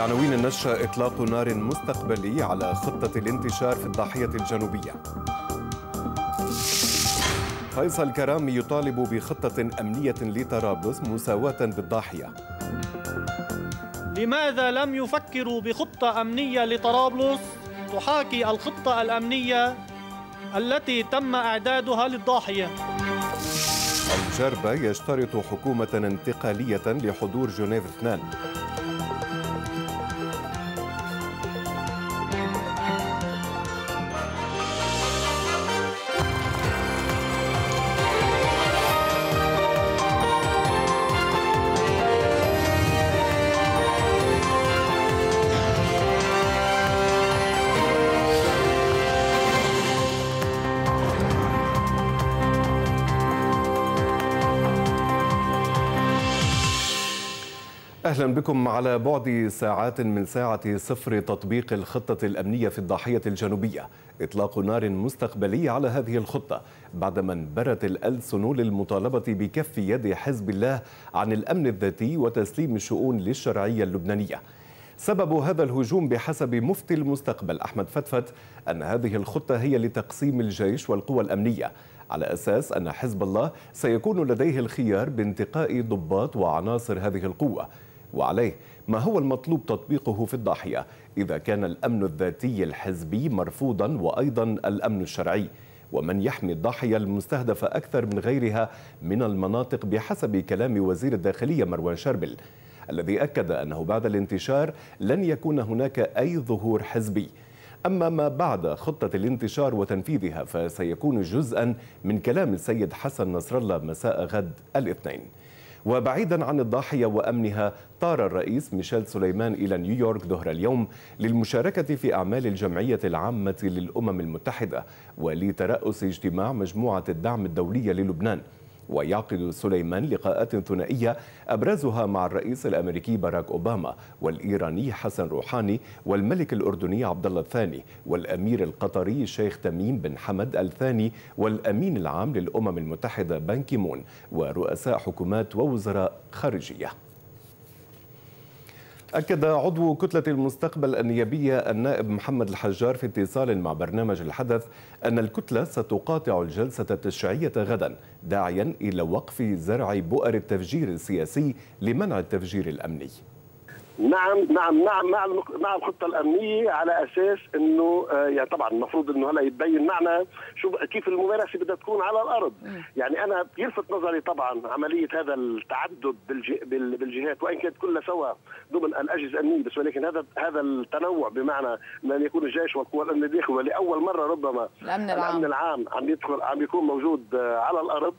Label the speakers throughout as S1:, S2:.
S1: عناوين النشرة إطلاق نار مستقبلي على خطة الانتشار في الضاحية الجنوبية فيصل كرامي يطالب بخطة أمنية لطرابلس مساواة بالضاحية
S2: لماذا لم يفكروا بخطة أمنية لطرابلس تحاكي الخطة الأمنية التي تم إعدادها للضاحية
S1: الجربة يشترط حكومة انتقالية لحضور جنيف 2 أهلا بكم على بعد ساعات من ساعة صفر تطبيق الخطة الأمنية في الضاحية الجنوبية إطلاق نار مستقبلي على هذه الخطة بعدما انبرت الألسن للمطالبة بكف يد حزب الله عن الأمن الذاتي وتسليم الشؤون للشرعية اللبنانية سبب هذا الهجوم بحسب مفتي المستقبل أحمد فتفت أن هذه الخطة هي لتقسيم الجيش والقوى الأمنية على أساس أن حزب الله سيكون لديه الخيار بانتقاء ضباط وعناصر هذه القوة وعليه ما هو المطلوب تطبيقه في الضاحية إذا كان الأمن الذاتي الحزبي مرفوضا وأيضا الأمن الشرعي ومن يحمي الضاحية المستهدفة أكثر من غيرها من المناطق بحسب كلام وزير الداخلية مروان شربل الذي أكد أنه بعد الانتشار لن يكون هناك أي ظهور حزبي أما ما بعد خطة الانتشار وتنفيذها فسيكون جزءا من كلام السيد حسن نصر الله مساء غد الاثنين وبعيدا عن الضاحية وأمنها طار الرئيس ميشيل سليمان إلى نيويورك ظهر اليوم للمشاركة في أعمال الجمعية العامة للأمم المتحدة ولترأس اجتماع مجموعة الدعم الدولية للبنان ويعقد سليمان لقاءات ثنائية أبرزها مع الرئيس الأمريكي باراك أوباما والإيراني حسن روحاني والملك الأردني عبد الله الثاني والأمير القطري الشيخ تميم بن حمد الثاني والأمين العام للأمم المتحدة بان كيمون ورؤساء حكومات ووزراء خارجية أكد عضو كتلة المستقبل النيابية النائب محمد الحجار في اتصال مع برنامج الحدث أن الكتلة ستقاطع الجلسة التشريعية غدا داعيا إلى وقف زرع بؤر التفجير السياسي لمنع التفجير الأمني
S3: نعم نعم نعم مع مع الخطه الامنيه على اساس انه آه، يعني طبعا المفروض انه هلا يتبين معنا شو كيف الممارسه بدها تكون على الارض، يعني انا يلفت نظري طبعا عمليه هذا التعدد بالجهات وان كانت كلها سوا ضمن الاجهزه الامنيه بس ولكن هذا هذا التنوع بمعنى ان يكون الجيش والقوى الامنيه داخل ولاول مره ربما
S4: الامن
S5: العام, الأمن
S3: العام عم يدخل عم يكون موجود آه، على الارض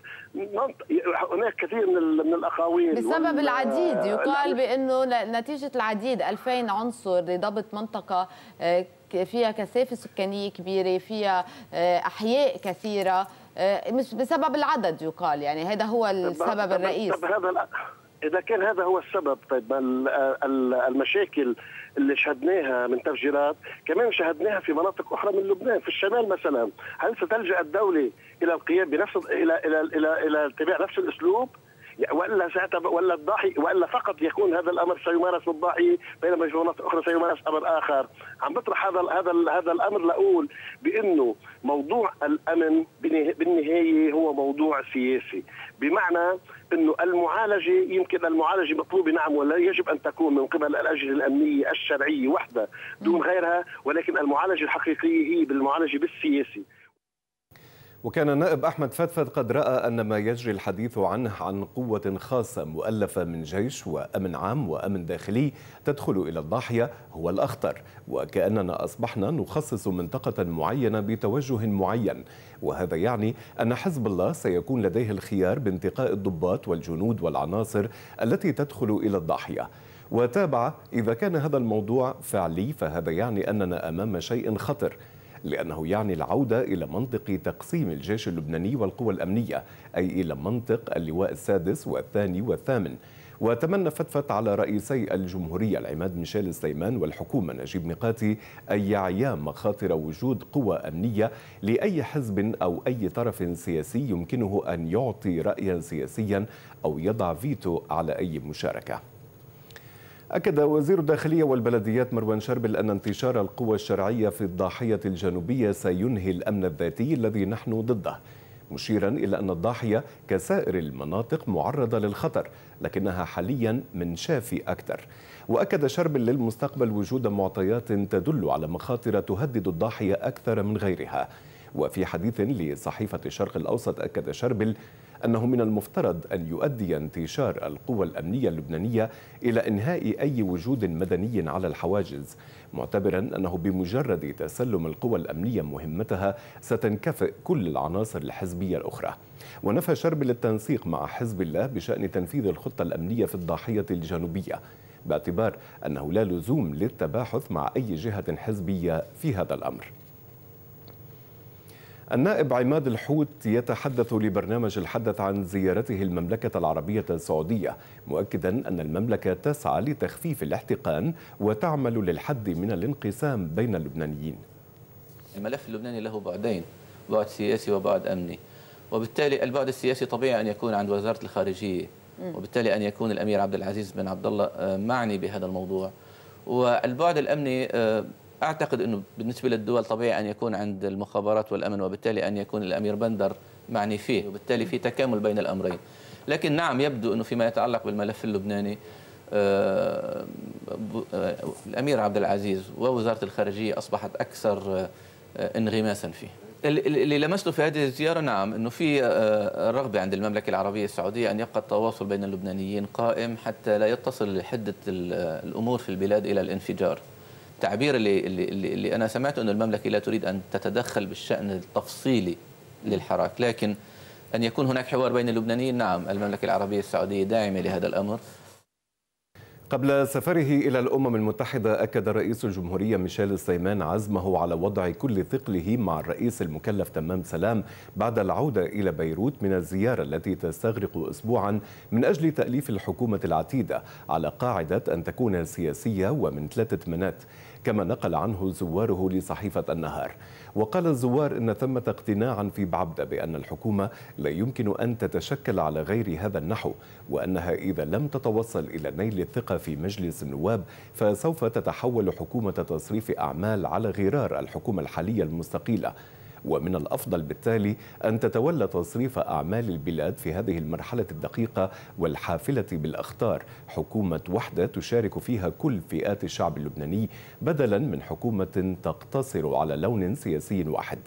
S3: هناك كثير من من الاقاويل بسبب وال... العديد آه، يقال
S5: بانه نتيجه العديد 2000 عنصر لضبط منطقه آه، فيها كثافه سكانيه كبيره فيها آه، احياء كثيره مش بسبب العدد يقال يعني هذا هو السبب الرئيسي
S3: اذا كان هذا هو السبب طيب المشاكل اللي شهدناها من تفجيرات كمان شهدناها في مناطق أخرى من لبنان في الشمال مثلا هل ستلجأ الدولة إلى القيام بنفس إلى إلى إلى إلى, إلى اتباع نفس الأسلوب ولا ولا الضاحي ولا فقط يكون هذا الامر سيمارس بالضاحي بينما في اخرى سيمارس امر اخر عم بطرح هذا هذا هذا الامر لاقول بانه موضوع الامن بالنهايه هو موضوع سياسي بمعنى انه المعالجه يمكن المعالجه مطلوبه نعم ولا يجب ان تكون من قبل الاجهزه الامنيه الشرعيه وحده دون غيرها ولكن المعالجه الحقيقيه هي بالمعالجه بالسياسي
S1: وكان النائب أحمد فتفت قد رأى أن ما يجري الحديث عنه عن قوة خاصة مؤلفة من جيش وأمن عام وأمن داخلي تدخل إلى الضاحية هو الأخطر وكأننا أصبحنا نخصص منطقة معينة بتوجه معين وهذا يعني أن حزب الله سيكون لديه الخيار بانتقاء الضباط والجنود والعناصر التي تدخل إلى الضاحية وتابع إذا كان هذا الموضوع فعلي فهذا يعني أننا أمام شيء خطر لأنه يعني العودة إلى منطق تقسيم الجيش اللبناني والقوى الأمنية أي إلى منطق اللواء السادس والثاني والثامن وتمنى فتفت على رئيسي الجمهورية العماد ميشيل سليمان والحكومة نجيب ميقاتي أن يعيا مخاطر وجود قوى أمنية لأي حزب أو أي طرف سياسي يمكنه أن يعطي رأيا سياسيا أو يضع فيتو على أي مشاركة أكد وزير الداخلية والبلديات مروان شربل أن انتشار القوى الشرعية في الضاحية الجنوبية سينهي الأمن الذاتي الذي نحن ضده مشيرا إلى أن الضاحية كسائر المناطق معرضة للخطر لكنها حاليا منشافي أكثر وأكد شربل للمستقبل وجود معطيات تدل على مخاطر تهدد الضاحية أكثر من غيرها وفي حديث لصحيفة الشرق الأوسط أكد شربل أنه من المفترض أن يؤدي انتشار القوى الأمنية اللبنانية إلى إنهاء أي وجود مدني على الحواجز معتبرا أنه بمجرد تسلم القوى الأمنية مهمتها ستنكفئ كل العناصر الحزبية الأخرى ونفى شرب التنسيق مع حزب الله بشأن تنفيذ الخطة الأمنية في الضاحية الجنوبية باعتبار أنه لا لزوم للتباحث مع أي جهة حزبية في هذا الأمر النائب عماد الحوت يتحدث لبرنامج الحدث عن زيارته المملكة العربية السعودية مؤكدا أن المملكة تسعى لتخفيف الاحتقان وتعمل للحد من الانقسام بين اللبنانيين
S6: الملف اللبناني له بعدين بعد سياسي وبعد أمني وبالتالي البعد السياسي طبيعي أن يكون عند وزارة الخارجية وبالتالي أن يكون الأمير عبد العزيز بن عبد الله آه، معني بهذا الموضوع والبعد الأمني آه، أعتقد أنه بالنسبة للدول طبيعي أن يكون عند المخابرات والأمن وبالتالي أن يكون الأمير بندر معني فيه وبالتالي في تكامل بين الأمرين لكن نعم يبدو أنه فيما يتعلق بالملف اللبناني آه، آه، الأمير عبد العزيز ووزارة الخارجية أصبحت أكثر آه، انغماسا فيه اللي لمسته في هذه الزيارة نعم أنه في رغبة عند المملكة العربية السعودية أن يبقى التواصل بين اللبنانيين قائم حتى لا يتصل حدة الأمور في البلاد إلى الانفجار التعبير اللي, اللي, اللي أنا سمعته أن المملكة لا تريد أن تتدخل بالشأن التفصيلي للحراك لكن أن يكون هناك حوار بين اللبنانيين نعم المملكة العربية السعودية داعمة لهذا الأمر
S1: قبل سفره إلى الأمم المتحدة أكد رئيس الجمهورية ميشيل سليمان عزمه على وضع كل ثقله مع الرئيس المكلف تمام سلام بعد العودة إلى بيروت من الزيارة التي تستغرق أسبوعا من أجل تأليف الحكومة العتيدة على قاعدة أن تكون سياسية ومن ثلاثة منات كما نقل عنه زواره لصحيفة النهار وقال الزوار إن ثمة اقتناعا في بعبدة بأن الحكومة لا يمكن أن تتشكل على غير هذا النحو وأنها إذا لم تتوصل إلى نيل الثقة في مجلس النواب فسوف تتحول حكومة تصريف أعمال على غرار الحكومة الحالية المستقيلة ومن الأفضل بالتالي أن تتولى تصريف أعمال البلاد في هذه المرحلة الدقيقة والحافلة بالأخطار حكومة وحدة تشارك فيها كل فئات الشعب اللبناني بدلا من حكومة تقتصر على لون سياسي واحد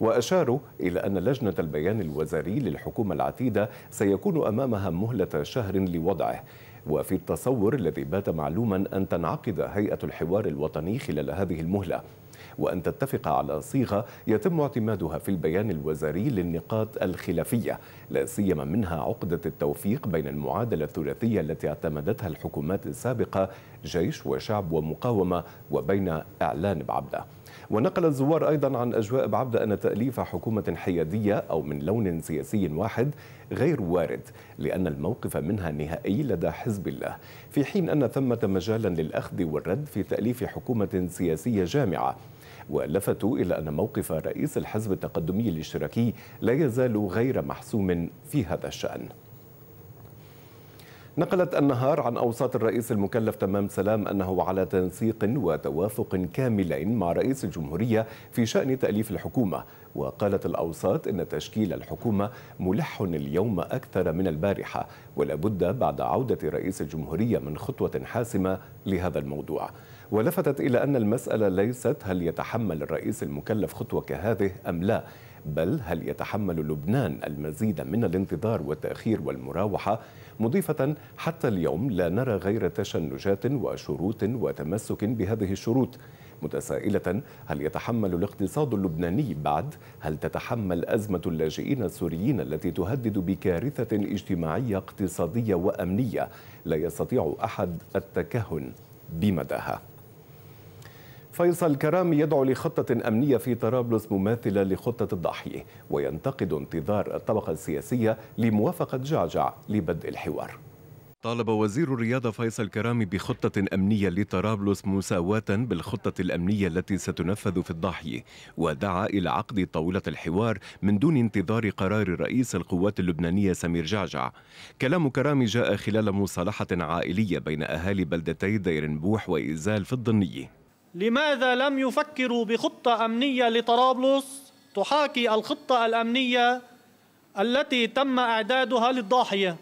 S1: وأشاروا إلى أن لجنة البيان الوزاري للحكومة العتيدة سيكون أمامها مهلة شهر لوضعه وفي التصور الذي بات معلوما أن تنعقد هيئة الحوار الوطني خلال هذه المهلة وأن تتفق على صيغة يتم اعتمادها في البيان الوزاري للنقاط الخلافية لا سيما منها عقدة التوفيق بين المعادلة الثلاثية التي اعتمدتها الحكومات السابقة جيش وشعب ومقاومة وبين إعلان بعبده ونقل الزوار أيضا عن أجواء بعبدة أن تأليف حكومة حيادية أو من لون سياسي واحد غير وارد لأن الموقف منها نهائي لدى حزب الله في حين أن ثمة مجالا للأخذ والرد في تأليف حكومة سياسية جامعة ولفتوا إلى أن موقف رئيس الحزب التقدمي الاشتراكي لا يزال غير محسوم في هذا الشأن نقلت النهار عن أوساط الرئيس المكلف تمام سلام أنه على تنسيق وتوافق كاملين مع رئيس الجمهورية في شأن تأليف الحكومة وقالت الأوساط إن تشكيل الحكومة ملح اليوم أكثر من البارحة ولابد بعد عودة رئيس الجمهورية من خطوة حاسمة لهذا الموضوع ولفتت إلى أن المسألة ليست هل يتحمل الرئيس المكلف خطوة كهذه أم لا بل هل يتحمل لبنان المزيد من الانتظار والتأخير والمراوحة مضيفة حتى اليوم لا نرى غير تشنجات وشروط وتمسك بهذه الشروط متسائلة هل يتحمل الاقتصاد اللبناني بعد؟ هل تتحمل أزمة اللاجئين السوريين التي تهدد بكارثة اجتماعية اقتصادية وأمنية لا يستطيع أحد التكهن بمداها؟ فيصل كرامي يدعو لخطة أمنية في طرابلس مماثلة لخطة الضاحية وينتقد انتظار الطبقة السياسية لموافقة جعجع لبدء الحوار طالب وزير الرياضة فيصل كرامي بخطة أمنية لطرابلس مساواة بالخطة الأمنية التي ستنفذ في الضاحية ودعا إلى عقد طاولة الحوار من دون انتظار قرار رئيس القوات اللبنانية سمير جعجع كلام كرامي جاء خلال مصالحة عائلية بين أهالي بلدتي دير نبوح وإزال في الضنية
S2: لماذا لم يفكروا بخطة أمنية لطرابلس تحاكي الخطة الأمنية التي تم إعدادها للضاحية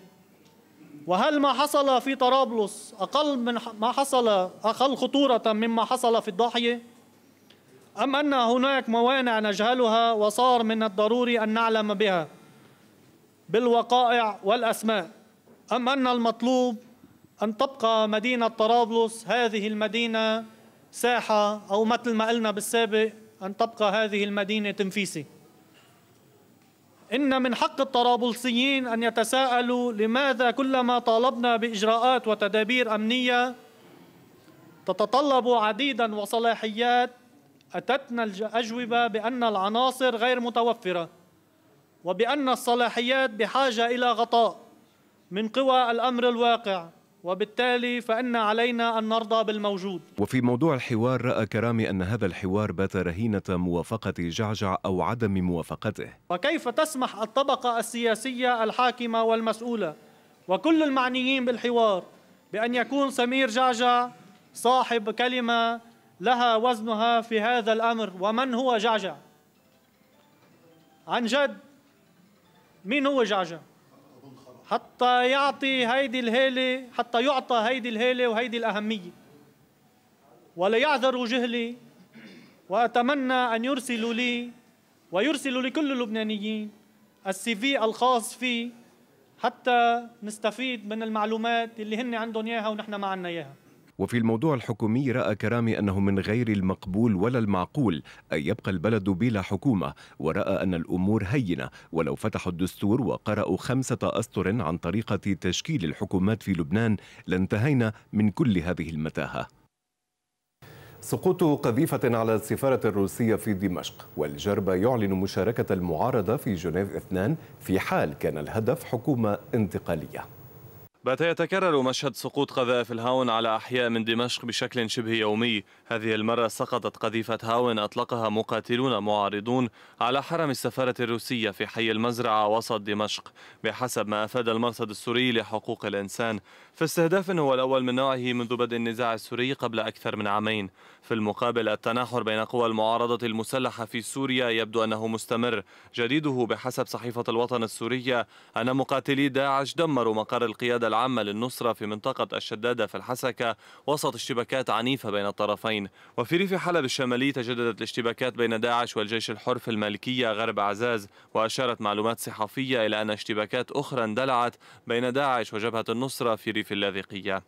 S2: وهل ما حصل في طرابلس أقل من ما حصل أقل خطورة مما حصل في الضاحية؟ أم أن هناك موانع نجهلها وصار من الضروري أن نعلم بها بالوقائع والأسماء أم أن المطلوب أن تبقى مدينة طرابلس هذه المدينة ساحة أو مثل ما قلنا بالسابق أن تبقى هذه المدينة تنفيسي إن من حق الطرابلسيين أن يتساءلوا لماذا كلما طالبنا بإجراءات وتدابير أمنية تتطلب عديدا وصلاحيات أتتنا الأجوبة بأن العناصر غير متوفرة وبأن الصلاحيات بحاجة إلى غطاء من قوى الأمر الواقع وبالتالي فإن علينا أن نرضى بالموجود
S1: وفي موضوع الحوار رأى كرامي أن هذا الحوار بات رهينة موافقة جعجع أو عدم موافقته
S2: وكيف تسمح الطبقة السياسية الحاكمة والمسؤولة وكل المعنيين بالحوار بأن يكون سمير جعجع صاحب كلمة لها وزنها في هذا الأمر ومن هو جعجع عن جد مين هو جعجع حتى يعطي هيدي الهاله حتى يعطى هيدي الهاله وهيدي الأهمية ولا يعذروا جهلي وأتمنى أن يرسلوا لي ويرسلوا لكل اللبنانيين السي في الخاص فيه حتى نستفيد من المعلومات اللي هن عندهم اياها ونحن ما عندنا اياها
S1: وفي الموضوع الحكومي رأى كرامي أنه من غير المقبول ولا المعقول أن يبقى البلد بلا حكومة ورأى أن الأمور هينة ولو فتحوا الدستور وقرأوا خمسة أسطر عن طريقة تشكيل الحكومات في لبنان لانتهينا من كل هذه المتاهة سقوط قذيفة على السفارة الروسية في دمشق والجربة يعلن مشاركة المعارضة في جنيف اثنان في حال كان الهدف حكومة انتقالية
S4: بات يتكرر مشهد سقوط قذائف الهاون على أحياء من دمشق بشكل شبه يومي هذه المرة سقطت قذيفة هاون أطلقها مقاتلون معارضون على حرم السفارة الروسية في حي المزرعة وسط دمشق بحسب ما أفاد المرصد السوري لحقوق الإنسان فاستهداف هو الأول من نوعه منذ بدء النزاع السوري قبل أكثر من عامين في المقابل التناحر بين قوى المعارضة المسلحة في سوريا يبدو أنه مستمر جديده بحسب صحيفة الوطن السورية أن مقاتلي داعش دمروا مقر القيادة العامة للنصرة في منطقة الشدادة في الحسكة وسط اشتباكات عنيفة بين الطرفين الحرمين وفي ريف حلب الشمالي تجددت الاشتباكات بين داعش والجيش الحر في المالكية غرب عزاز وأشارت معلومات صحفية إلى أن اشتباكات أخرى اندلعت بين داعش وجبهة النصرة في ريف اللاذقية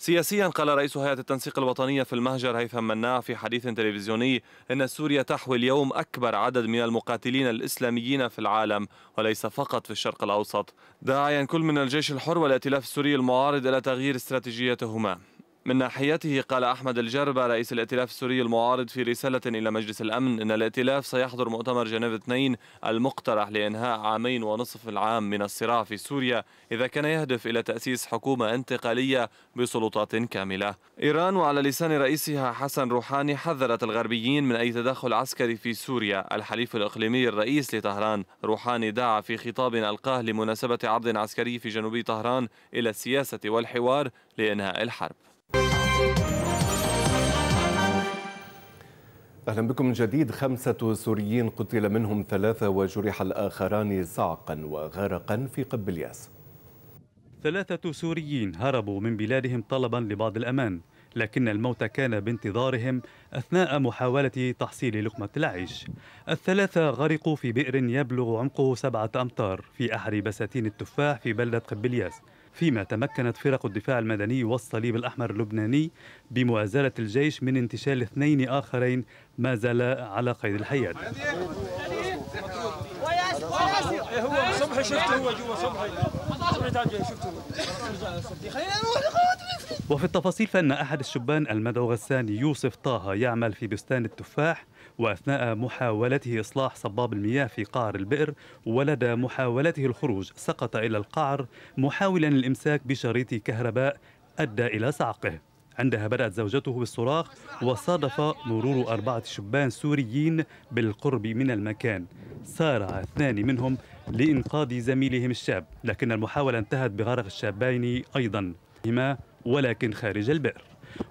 S4: سياسيا قال رئيس هيئة التنسيق الوطنية في المهجر هيثم مناع في حديث تلفزيوني إن سوريا تحوي اليوم أكبر عدد من المقاتلين الإسلاميين في العالم وليس فقط في الشرق الأوسط داعيا كل من الجيش الحر والائتلاف السوري المعارض إلى تغيير استراتيجيتهما من ناحيته قال أحمد الجربة رئيس الائتلاف السوري المعارض في رسالة إلى مجلس الأمن إن الائتلاف سيحضر مؤتمر جنيف 2 المقترح لإنهاء عامين ونصف العام من الصراع في سوريا إذا كان يهدف إلى تأسيس حكومة انتقالية بسلطات كاملة إيران وعلى لسان رئيسها حسن روحاني حذرت الغربيين من أي تدخل عسكري في سوريا الحليف الإقليمي الرئيس لطهران روحاني دعا في خطاب ألقاه لمناسبة عرض عسكري في جنوب طهران إلى السياسة والحوار لإنهاء الحرب
S1: أهلا بكم من جديد خمسة سوريين قتل منهم ثلاثة وجرح الآخران صعقا وغرقا في قب الياس
S7: ثلاثة سوريين هربوا من بلادهم طلبا لبعض الأمان لكن الموت كان بانتظارهم أثناء محاولة تحصيل لقمة العيش الثلاثة غرقوا في بئر يبلغ عمقه سبعة أمتار في أحر بساتين التفاح في بلدة قبلياس فيما تمكنت فرق الدفاع المدني والصليب الأحمر اللبناني بمؤازره الجيش من انتشال اثنين آخرين ما زالا على قيد الحياة
S2: هو صبحي شفته هو جوا صبحي صبحي جاي شفته خلينا نروح
S7: وفي التفاصيل فإن أحد الشبان المدعو غسان يوسف طه يعمل في بستان التفاح وأثناء محاولته إصلاح صباب المياه في قعر البئر ولدى محاولته الخروج سقط إلى القعر محاولا الإمساك بشريط كهرباء أدى إلى صعقه عندها بدأت زوجته بالصراخ وصادف مرور أربعة شبان سوريين بالقرب من المكان سارع اثنان منهم لإنقاذ زميلهم الشاب لكن المحاولة انتهت بغرق الشابين أيضا هما ولكن خارج البئر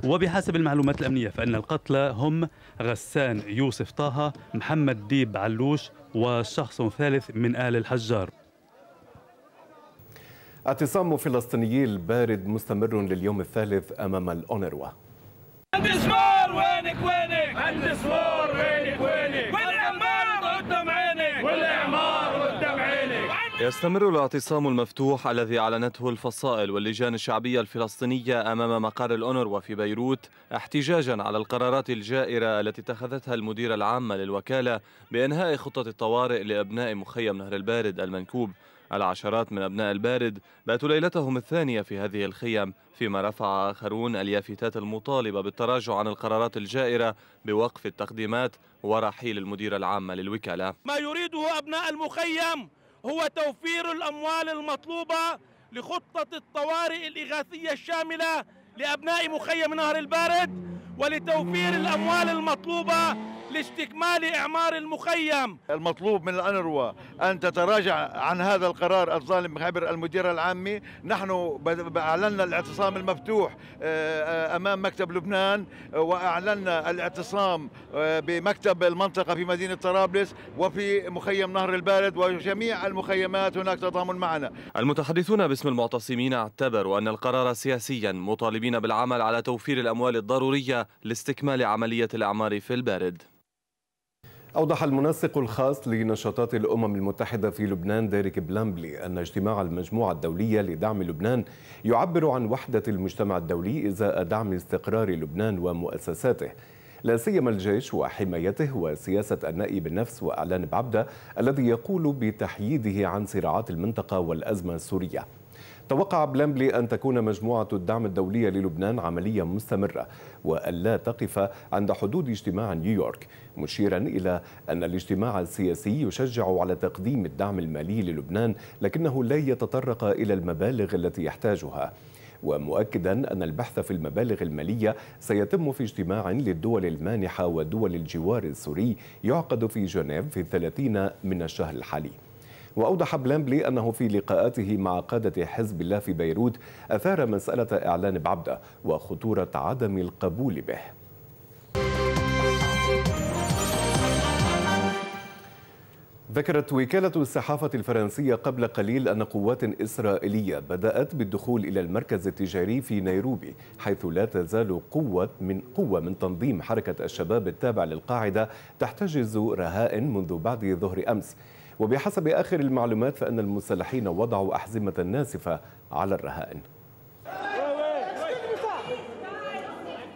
S7: وبحسب المعلومات الأمنية فإن القتلى هم غسان يوسف طه محمد ديب علوش وشخص ثالث من آل الحجار
S1: اعتصام فلسطينيي البارد مستمر لليوم الثالث أمام الأونروا
S3: مهندس وينك وينك مهندس
S4: يستمر الاعتصام المفتوح الذي أعلنته الفصائل واللجان الشعبية الفلسطينية أمام مقر الأونروا في بيروت احتجاجا على القرارات الجائرة التي اتخذتها المديرة العامة للوكالة بإنهاء خطة الطوارئ لأبناء مخيم نهر البارد المنكوب العشرات من أبناء البارد باتوا ليلتهم الثانية في هذه الخيم فيما رفع آخرون اليافتات المطالبة بالتراجع عن القرارات الجائرة بوقف التقديمات ورحيل المديرة العامة للوكالة
S6: ما
S3: يريده أبناء المخيم هو توفير الأموال المطلوبة لخطة الطوارئ الإغاثية الشاملة لأبناء مخيم نهر البارد ولتوفير الأموال المطلوبة لاستكمال إعمار المخيم المطلوب من الأنروا أن تتراجع عن هذا القرار الظالم عبر المدير العامي نحن أعلنا الاعتصام المفتوح آه، آه، أمام مكتب لبنان وأعلنا الاعتصام آه، بمكتب المنطقة في مدينة طرابلس وفي مخيم نهر البارد وجميع المخيمات هناك تضامن معنا
S4: المتحدثون باسم المعتصمين اعتبروا أن القرار سياسيا مطالبين بالعمل على توفير الأموال الضرورية لاستكمال عملية الأعمار في البارد
S1: أوضح المنسق الخاص لنشاطات الأمم المتحدة في لبنان ديريك بلامبلي أن اجتماع المجموعة الدولية لدعم لبنان يعبر عن وحدة المجتمع الدولي إزاء دعم استقرار لبنان ومؤسساته لا سيما الجيش وحمايته وسياسة النائب بالنفس وإعلان بعبدة الذي يقول بتحييده عن صراعات المنطقة والأزمة السورية توقع بلامبلي أن تكون مجموعة الدعم الدولية للبنان عملية مستمرة وألا تقف عند حدود اجتماع نيويورك مشيرا إلى أن الاجتماع السياسي يشجع على تقديم الدعم المالي للبنان لكنه لا يتطرق إلى المبالغ التي يحتاجها ومؤكدا أن البحث في المبالغ المالية سيتم في اجتماع للدول المانحة ودول الجوار السوري يعقد في جنيف في الثلاثين من الشهر الحالي وأوضح بلامبلي أنه في لقاءاته مع قادة حزب الله في بيروت أثار مسألة إعلان بعبدة وخطورة عدم القبول به ذكرت وكالة الصحافة الفرنسية قبل قليل أن قوات إسرائيلية بدأت بالدخول إلى المركز التجاري في نيروبي حيث لا تزال قوة من قوة من تنظيم حركة الشباب التابع للقاعدة تحتجز رهائن منذ بعد ظهر أمس وبحسب آخر المعلومات فإن المسلحين وضعوا أحزمة ناسفة على الرهائن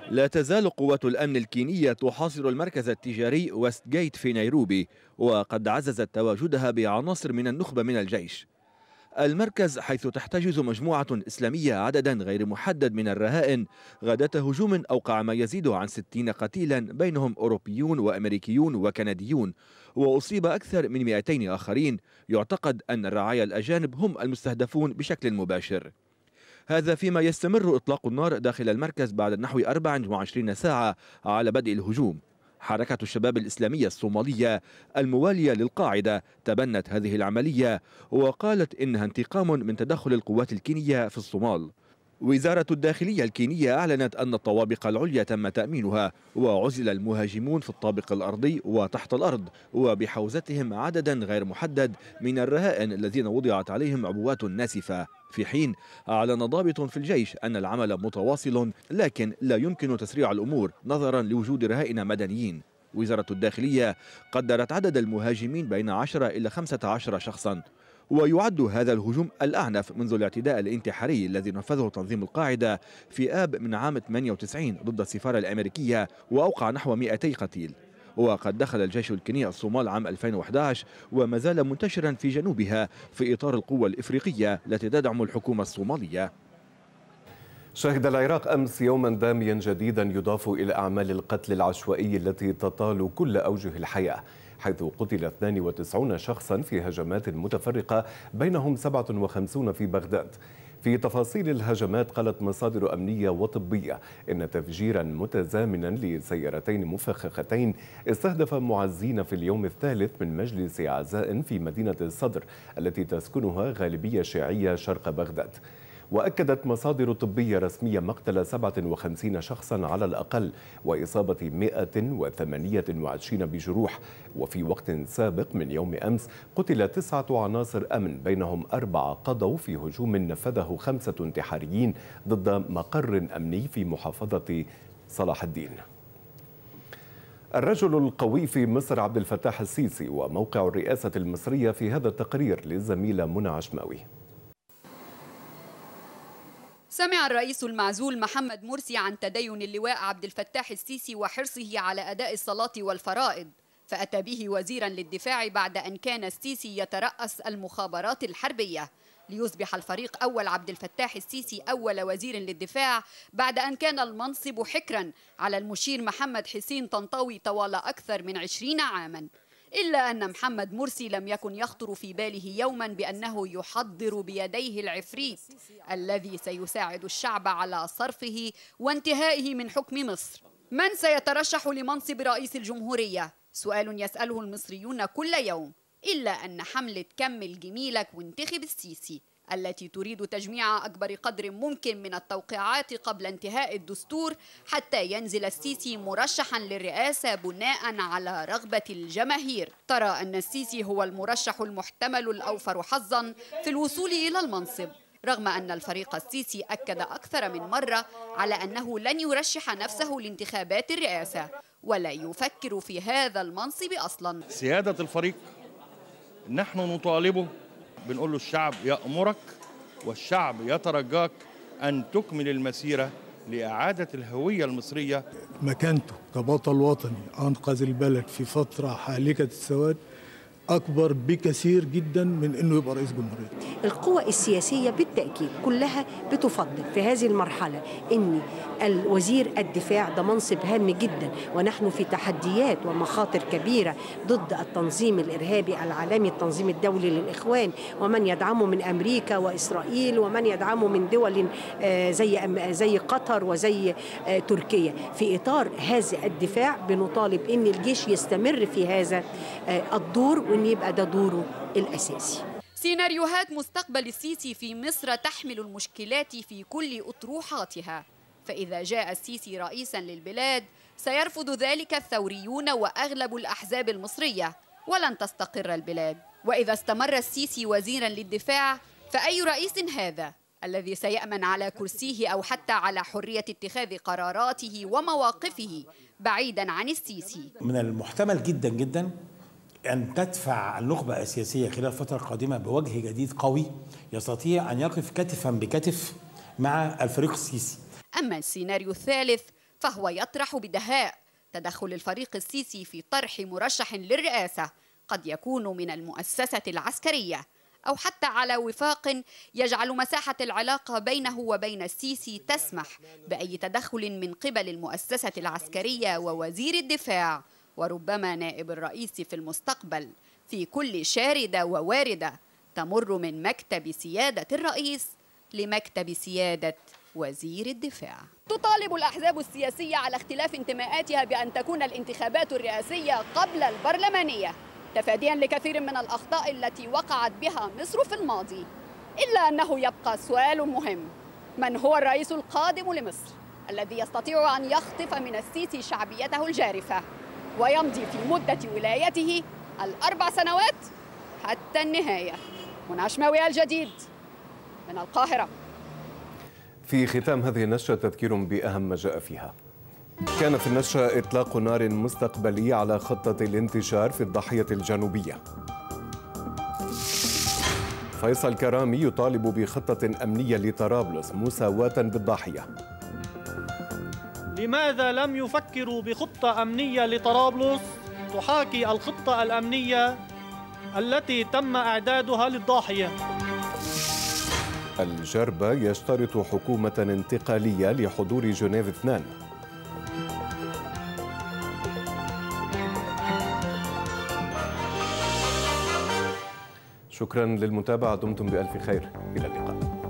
S1: لا تزال قوات
S8: الأمن الكينية تحاصر المركز التجاري ويست جيت في نيروبي وقد عززت تواجدها بعناصر من النخبة من الجيش المركز حيث تحتجز مجموعة إسلامية عددا غير محدد من الرهائن غادة هجوم أوقع ما يزيد عن 60 قتيلا بينهم أوروبيون وأمريكيون وكنديون وأصيب أكثر من 200 آخرين يعتقد أن الرعايا الأجانب هم المستهدفون بشكل مباشر هذا فيما يستمر إطلاق النار داخل المركز بعد نحو 24 ساعة على بدء الهجوم حركة الشباب الإسلامية الصومالية الموالية للقاعدة تبنت هذه العملية وقالت إنها انتقام من تدخل القوات الكينية في الصومال وزارة الداخلية الكينية أعلنت أن الطوابق العليا تم تأمينها وعزل المهاجمون في الطابق الأرضي وتحت الأرض وبحوزتهم عددا غير محدد من الرهائن الذين وضعت عليهم عبوات ناسفة في حين أعلن ضابط في الجيش أن العمل متواصل لكن لا يمكن تسريع الأمور نظرا لوجود رهائن مدنيين وزارة الداخلية قدرت عدد المهاجمين بين 10 إلى 15 شخصا ويعد هذا الهجوم الأعنف منذ الاعتداء الانتحاري الذي نفذه تنظيم القاعدة في آب من عام 98 ضد السفارة الأمريكية وأوقع نحو 200 قتيل وقد دخل الجيش الكيني الصومال عام 2011 وما زال منتشرا في جنوبها في إطار القوة الإفريقية التي تدعم الحكومة الصومالية
S1: شهد العراق امس يوما داميا جديدا يضاف الى اعمال القتل العشوائي التي تطال كل اوجه الحياه حيث قتل 92 شخصا في هجمات متفرقة بينهم 57 في بغداد في تفاصيل الهجمات قالت مصادر أمنية وطبية إن تفجيرا متزامنا لسيارتين مفخختين استهدف معزين في اليوم الثالث من مجلس عزاء في مدينة الصدر التي تسكنها غالبية شيعية شرق بغداد وأكدت مصادر طبية رسمية مقتل 57 شخصا على الأقل وإصابة 128 بجروح وفي وقت سابق من يوم أمس قتل تسعة عناصر أمن بينهم أربعة قضوا في هجوم نفذه خمسة انتحاريين ضد مقر أمني في محافظة صلاح الدين الرجل القوي في مصر عبد الفتاح السيسي وموقع الرئاسة المصرية في هذا التقرير للزميلة منى عشماوي
S5: سمع الرئيس المعزول محمد مرسي عن تدين اللواء عبد الفتاح السيسي وحرصه على أداء الصلاة والفرائض فأتى به وزيرا للدفاع بعد أن كان السيسي يترأس المخابرات الحربية ليصبح الفريق أول عبد الفتاح السيسي أول وزير للدفاع بعد أن كان المنصب حكرا على المشير محمد حسين طنطاوي طوال أكثر من 20 عاماً إلا أن محمد مرسي لم يكن يخطر في باله يوما بأنه يحضر بيديه العفريت الذي سيساعد الشعب على صرفه وانتهائه من حكم مصر من سيترشح لمنصب رئيس الجمهورية؟ سؤال يسأله المصريون كل يوم إلا أن حملة كمل جميلك وانتخب السيسي التي تريد تجميع أكبر قدر ممكن من التوقيعات قبل انتهاء الدستور حتى ينزل السيسي مرشحا للرئاسة بناء على رغبة الجماهير ترى أن السيسي هو المرشح المحتمل الأوفر حظا في الوصول إلى المنصب رغم أن الفريق السيسي أكد أكثر من مرة على أنه لن يرشح نفسه لانتخابات الرئاسة ولا يفكر في هذا المنصب أصلا
S3: سيادة الفريق نحن نطالبه بنقول له الشعب يأمرك والشعب يترجاك أن تكمل المسيرة لإعادة الهوية المصرية مكانته كبطل وطني أنقذ البلد في فترة حالكة السواد اكبر بكثير جدا من انه يبقى رئيس جمهوريه
S8: القوى السياسيه بالتاكيد كلها بتفضل في هذه المرحله ان الوزير الدفاع ده منصب هام جدا ونحن في تحديات ومخاطر كبيره ضد التنظيم الارهابي العالمي التنظيم الدولي للاخوان ومن يدعمه من امريكا واسرائيل ومن يدعمه من دول آه، زي زي قطر وزي آه، تركيا في اطار هذا الدفاع بنطالب ان الجيش يستمر في هذا آه، الدور وان لازم يبقى ده دوره الأساسي
S5: سيناريوهات مستقبل السيسي في مصر تحمل المشكلات في كل أطروحاتها فإذا جاء السيسي رئيسا للبلاد سيرفض ذلك الثوريون وأغلب الأحزاب المصرية ولن تستقر البلاد وإذا استمر السيسي وزيرا للدفاع فأي رئيس هذا الذي سيأمن على كرسيه أو حتى على حرية اتخاذ قراراته ومواقفه بعيدا عن السيسي
S3: من المحتمل جدا جدا أن تدفع النخبة السياسية خلال الفترة القادمة بوجه جديد قوي يستطيع أن يقف كتفا بكتف مع الفريق السيسي
S5: أما السيناريو الثالث فهو يطرح بدهاء تدخل الفريق السيسي في طرح مرشح للرئاسة قد يكون من المؤسسة العسكرية أو حتى على وفاق يجعل مساحة العلاقة بينه وبين السيسي تسمح بأي تدخل من قبل المؤسسة العسكرية ووزير الدفاع وربما نائب الرئيس في المستقبل في كل شاردة وواردة تمر من مكتب سيادة الرئيس لمكتب سيادة وزير الدفاع تطالب الأحزاب السياسية على اختلاف انتماءاتها بأن تكون الانتخابات الرئاسية قبل البرلمانية تفاديا لكثير من الأخطاء التي وقعت بها مصر في الماضي إلا أنه يبقى سؤال مهم من هو الرئيس القادم لمصر الذي يستطيع أن يخطف من السيسي شعبيته الجارفة ويمضي في مدة ولايته الأربع سنوات حتى النهاية منى عشماوي الجديد من القاهرة
S1: في ختام هذه النشرة تذكير بأهم ما جاء فيها كان في النشرة إطلاق نار مستقبلي على خطة الانتشار في الضاحية الجنوبية فيصل كرامي يطالب بخطة أمنية لطرابلس مساواة بالضاحية
S2: لماذا لم يفكروا بخطة أمنية لطرابلس تحاكي الخطة الأمنية التي تم إعدادها للضاحية؟
S1: الجربة يشترط حكومة انتقالية لحضور جنيف 2 شكرا للمتابعة دمتم بألف خير إلى اللقاء